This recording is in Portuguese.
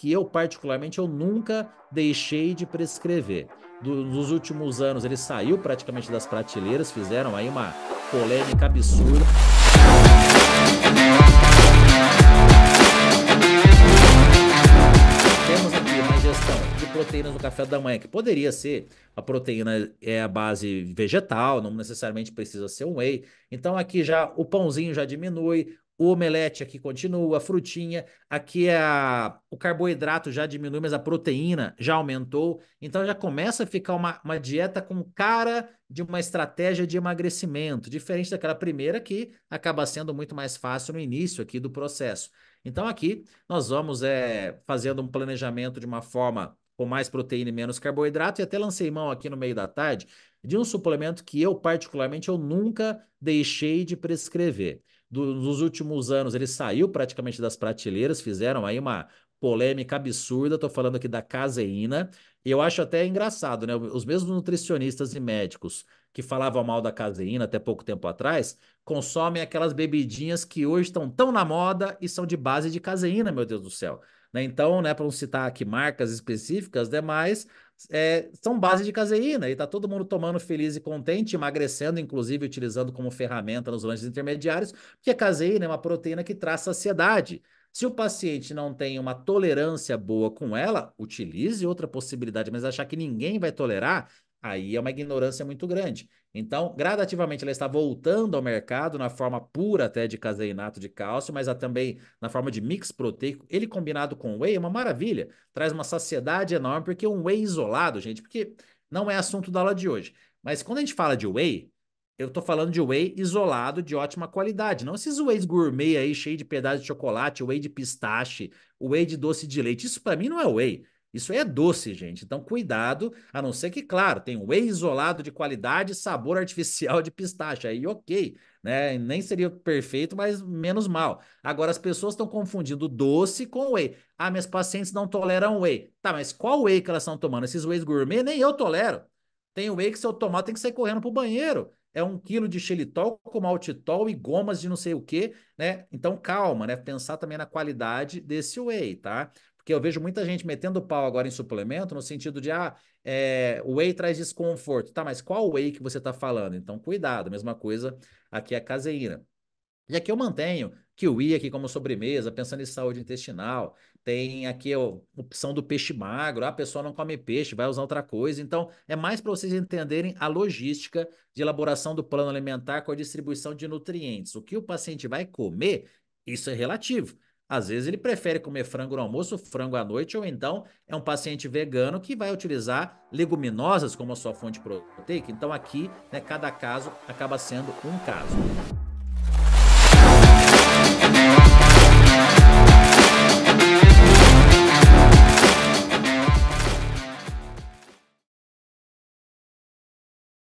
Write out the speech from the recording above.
que eu particularmente eu nunca deixei de prescrever. Do, nos últimos anos ele saiu praticamente das prateleiras, fizeram aí uma polêmica absurda. Temos aqui uma ingestão de proteínas no café da manhã, que poderia ser a proteína é a base vegetal, não necessariamente precisa ser um whey. Então aqui já o pãozinho já diminui, o omelete aqui continua, a frutinha, aqui é a, o carboidrato já diminui, mas a proteína já aumentou. Então já começa a ficar uma, uma dieta com cara de uma estratégia de emagrecimento, diferente daquela primeira que acaba sendo muito mais fácil no início aqui do processo. Então aqui nós vamos é, fazendo um planejamento de uma forma com mais proteína e menos carboidrato, e até lancei mão aqui no meio da tarde de um suplemento que eu, particularmente, eu nunca deixei de prescrever. Do, nos últimos anos ele saiu praticamente das prateleiras, fizeram aí uma polêmica absurda, estou falando aqui da caseína, e eu acho até engraçado, né? Os mesmos nutricionistas e médicos que falavam mal da caseína até pouco tempo atrás, consomem aquelas bebidinhas que hoje estão tão na moda e são de base de caseína, meu Deus do céu. Né? Então, né, para não citar aqui marcas específicas, demais né, é, são base de caseína e está todo mundo tomando feliz e contente, emagrecendo, inclusive utilizando como ferramenta nos lanches intermediários, porque a caseína é uma proteína que traz saciedade. Se o paciente não tem uma tolerância boa com ela, utilize outra possibilidade, mas achar que ninguém vai tolerar, aí é uma ignorância muito grande. Então, gradativamente ela está voltando ao mercado na forma pura até de caseinato de cálcio, mas também na forma de mix proteico. Ele combinado com whey é uma maravilha, traz uma saciedade enorme, porque um whey isolado, gente, porque não é assunto da aula de hoje. Mas quando a gente fala de whey, eu estou falando de whey isolado de ótima qualidade, não esses wheys gourmet aí cheio de pedaço de chocolate, whey de pistache, whey de doce de leite. Isso para mim não é whey. Isso aí é doce, gente. Então, cuidado, a não ser que, claro, tem whey isolado de qualidade e sabor artificial de pistache. Aí, ok, né? Nem seria perfeito, mas menos mal. Agora, as pessoas estão confundindo doce com whey. Ah, minhas pacientes não toleram whey. Tá, mas qual whey que elas estão tomando? Esses wheys gourmet, nem eu tolero. Tem whey que se eu tomar, tem que sair correndo pro banheiro é um quilo de xilitol com maltitol e gomas de não sei o que, né? Então calma, né? Pensar também na qualidade desse whey, tá? que eu vejo muita gente metendo pau agora em suplemento no sentido de, ah, é, whey traz desconforto. Tá, mas qual whey que você está falando? Então, cuidado. Mesma coisa aqui é a caseína. E aqui eu mantenho kiwi aqui como sobremesa, pensando em saúde intestinal. Tem aqui a opção do peixe magro. Ah, a pessoa não come peixe, vai usar outra coisa. Então, é mais para vocês entenderem a logística de elaboração do plano alimentar com a distribuição de nutrientes. O que o paciente vai comer, isso é relativo. Às vezes ele prefere comer frango no almoço, frango à noite, ou então é um paciente vegano que vai utilizar leguminosas como a sua fonte proteica. Então aqui, né, cada caso acaba sendo um caso.